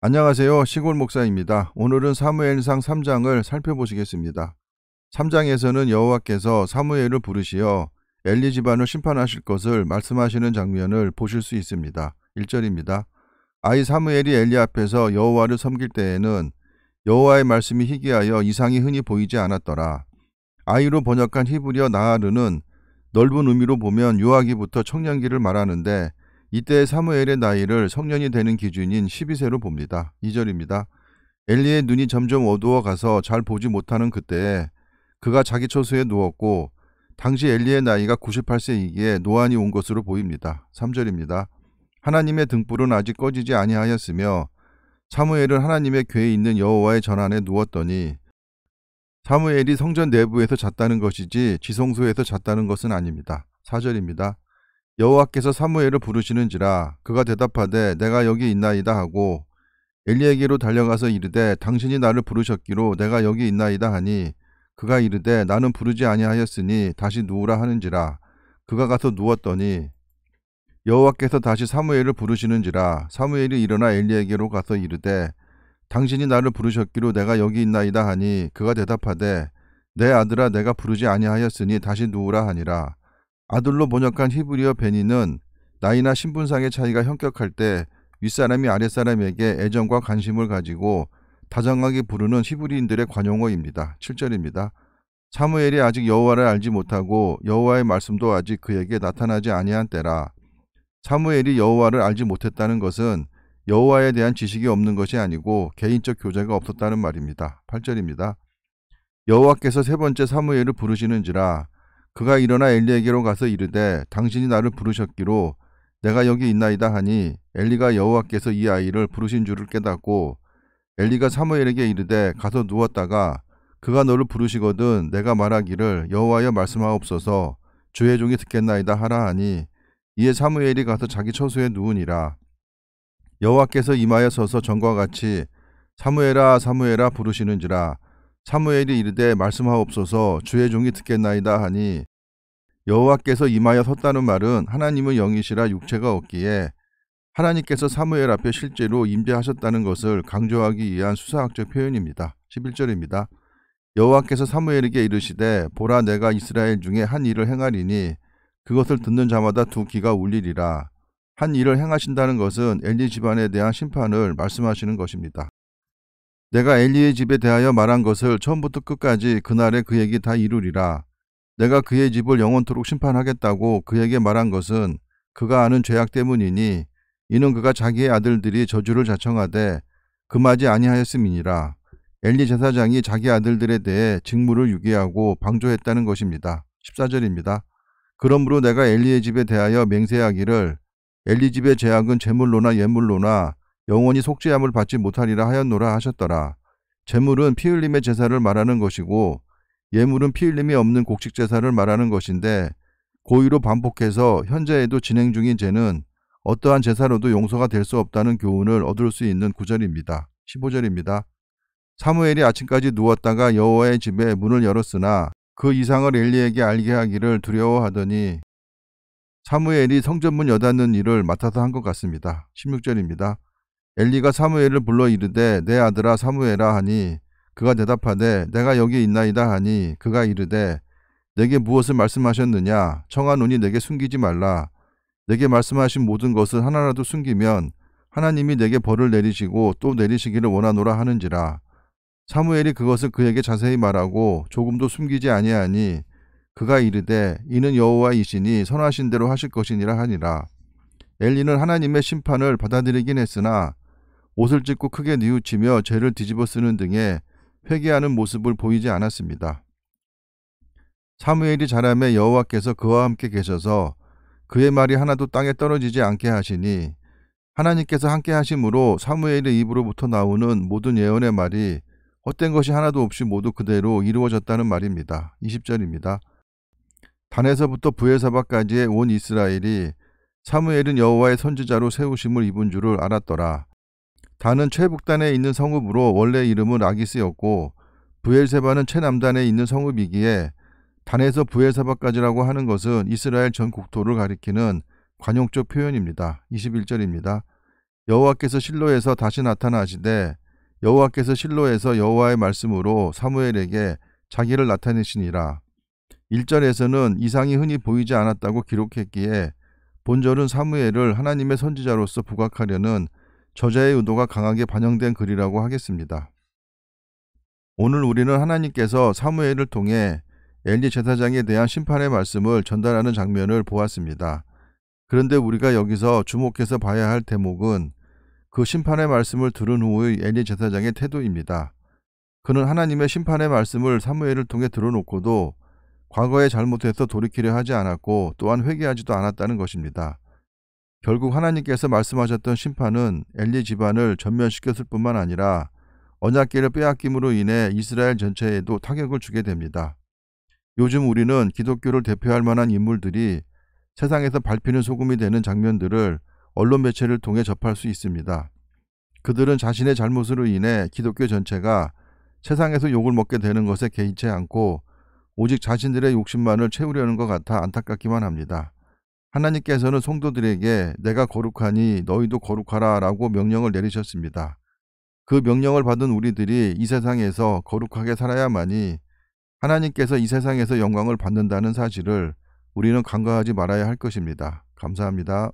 안녕하세요. 시골 목사입니다. 오늘은 사무엘상 3장을 살펴보시겠습니다. 3장에서는 여호와께서 사무엘을 부르시어 엘리 집안을 심판하실 것을 말씀하시는 장면을 보실 수 있습니다. 1절입니다. 아이 사무엘이 엘리 앞에서 여호와를 섬길 때에는 여호와의 말씀이 희귀하여 이상이 흔히 보이지 않았더라. 아이로 번역한 히브리어 나하르는 넓은 의미로 보면 유아기부터 청년기를 말하는데 이때 사무엘의 나이를 성년이 되는 기준인 12세로 봅니다. 2절입니다. 엘리의 눈이 점점 어두워 가서 잘 보지 못하는 그때에 그가 자기 처소에 누웠고 당시 엘리의 나이가 98세이기에 노안이 온 것으로 보입니다. 3절입니다. 하나님의 등불은 아직 꺼지지 아니하였으며 사무엘은 하나님의 궤에 있는 여호와의 전안에 누웠더니 사무엘이 성전 내부에서 잤다는 것이지 지성소에서 잤다는 것은 아닙니다. 4절입니다. 여호와께서 사무엘을 부르시는지라 그가 대답하되 내가 여기 있나이다 하고 엘리에게로 달려가서 이르되 당신이 나를 부르셨기로 내가 여기 있나이다 하니 그가 이르되 나는 부르지 아니하였으니 다시 누우라 하는지라 그가 가서 누웠더니 여호와께서 다시 사무엘을 부르시는지라 사무엘이 일어나 엘리에게로 가서 이르되 당신이 나를 부르셨기로 내가 여기 있나이다 하니 그가 대답하되 내 아들아 내가 부르지 아니하였으니 다시 누우라 하니라 아들로 번역한 히브리어 베니는 나이나 신분상의 차이가 현격할 때 윗사람이 아랫사람에게 애정과 관심을 가지고 다정하게 부르는 히브리인들의 관용어입니다. 7절입니다. 사무엘이 아직 여호와를 알지 못하고 여호와의 말씀도 아직 그에게 나타나지 아니한 때라. 사무엘이 여호와를 알지 못했다는 것은 여호와에 대한 지식이 없는 것이 아니고 개인적 교제가 없었다는 말입니다. 8절입니다. 여호와께서 세 번째 사무엘을 부르시는지라 그가 일어나 엘리에게로 가서 이르되 당신이 나를 부르셨기로 내가 여기 있나이다 하니 엘리가 여호와께서 이 아이를 부르신 줄을 깨닫고 엘리가 사무엘에게 이르되 가서 누웠다가 그가 너를 부르시거든 내가 말하기를 여호와여 말씀하옵소서 주의 종이 듣겠나이다 하라 하니 이에 사무엘이 가서 자기 처소에 누우니라 여호와께서 임하여 서서 전과 같이 사무엘아 사무엘아 부르시는지라 사무엘이 이르되 말씀하옵소서 주의 종이 듣겠나이다 하니 여호와께서 임하여 섰다는 말은 하나님은 영이시라 육체가 없기에 하나님께서 사무엘 앞에 실제로 임재하셨다는 것을 강조하기 위한 수사학적 표현입니다. 11절입니다. 여호와께서 사무엘에게 이르시되 보라 내가 이스라엘 중에 한 일을 행하리니 그것을 듣는 자마다 두 귀가 울리리라. 한 일을 행하신다는 것은 엘리 집안에 대한 심판을 말씀하시는 것입니다. 내가 엘리의 집에 대하여 말한 것을 처음부터 끝까지 그날에 그에게 다 이루리라. 내가 그의 집을 영원토록 심판하겠다고 그에게 말한 것은 그가 아는 죄악 때문이니 이는 그가 자기의 아들들이 저주를 자청하되 금하지 그 아니하였음이니라. 엘리 제사장이 자기 아들들에 대해 직무를 유기하고 방조했다는 것입니다. 14절입니다. 그러므로 내가 엘리의 집에 대하여 맹세하기를 엘리 집의 죄악은 제물로나 예물로나 영원히 속죄함을 받지 못하리라 하였노라 하셨더라. 제물은 피 흘림의 제사를 말하는 것이고 예물은 피 흘림이 없는 곡식 제사를 말하는 것인데 고의로 반복해서 현재에도 진행 중인 죄는 어떠한 제사로도 용서가 될 수 없다는 교훈을 얻을 수 있는 구절입니다. 15절입니다. 사무엘이 아침까지 누웠다가 여호와의 집에 문을 열었으나 그 이상을 엘리에게 알게 하기를 두려워하더니 사무엘이 성전문 여닫는 일을 맡아서 한 것 같습니다. 16절입니다. 엘리가 사무엘을 불러 이르되 내 아들아 사무엘아 하니 그가 대답하되 내가 여기 있나이다 하니 그가 이르되 내게 무엇을 말씀하셨느냐 청하노니 내게 숨기지 말라 내게 말씀하신 모든 것을 하나라도 숨기면 하나님이 내게 벌을 내리시고 또 내리시기를 원하노라 하는지라 사무엘이 그것을 그에게 자세히 말하고 조금도 숨기지 아니하니 그가 이르되 이는 여호와이시니 선하신 대로 하실 것이니라 하니라 엘리는 하나님의 심판을 받아들이긴 했으나 옷을 찢고 크게 뉘우치며 죄를 뒤집어 쓰는 등의 회개하는 모습을 보이지 않았습니다. 사무엘이 자라매 여호와께서 그와 함께 계셔서 그의 말이 하나도 땅에 떨어지지 않게 하시니 하나님께서 함께 하심으로 사무엘의 입으로부터 나오는 모든 예언의 말이 헛된 것이 하나도 없이 모두 그대로 이루어졌다는 말입니다. 20절입니다. 단에서부터 부에사바까지의 온 이스라엘이 사무엘은 여호와의 선지자로 세우심을 입은 줄을 알았더라. 단은 최북단에 있는 성읍으로 원래 이름은 아기스였고 부엘세바는 최남단에 있는 성읍이기에 단에서 부엘세바까지라고 하는 것은 이스라엘 전 국토를 가리키는 관용적 표현입니다. 21절입니다. 여호와께서 실로에서 다시 나타나시되 여호와께서 실로에서 여호와의 말씀으로 사무엘에게 자기를 나타내시니라. 1절에서는 이상이 흔히 보이지 않았다고 기록했기에 본절은 사무엘을 하나님의 선지자로서 부각하려는 저자의 의도가 강하게 반영된 글이라고 하겠습니다. 오늘 우리는 하나님께서 사무엘을 통해 엘리 제사장에 대한 심판의 말씀을 전달하는 장면을 보았습니다. 그런데 우리가 여기서 주목해서 봐야 할 대목은 그 심판의 말씀을 들은 후의 엘리 제사장의 태도입니다. 그는 하나님의 심판의 말씀을 사무엘을 통해 들어놓고도 과거에 잘못해서 돌이키려 하지 않았고 또한 회개하지도 않았다는 것입니다. 결국 하나님께서 말씀하셨던 심판은 엘리 집안을 전면시켰을 뿐만 아니라 언약계를 빼앗김으로 인해 이스라엘 전체에도 타격을 주게 됩니다. 요즘 우리는 기독교를 대표할 만한 인물들이 세상에서 밟히는 소금이 되는 장면들을 언론 매체를 통해 접할 수 있습니다. 그들은 자신의 잘못으로 인해 기독교 전체가 세상에서 욕을 먹게 되는 것에 개의치 않고 오직 자신들의 욕심만을 채우려는 것 같아 안타깝기만 합니다. 하나님께서는 성도들에게 내가 거룩하니 너희도 거룩하라라고 명령을 내리셨습니다. 그 명령을 받은 우리들이 이 세상에서 거룩하게 살아야만이 하나님께서 이 세상에서 영광을 받는다는 사실을 우리는 간과하지 말아야 할 것입니다. 감사합니다.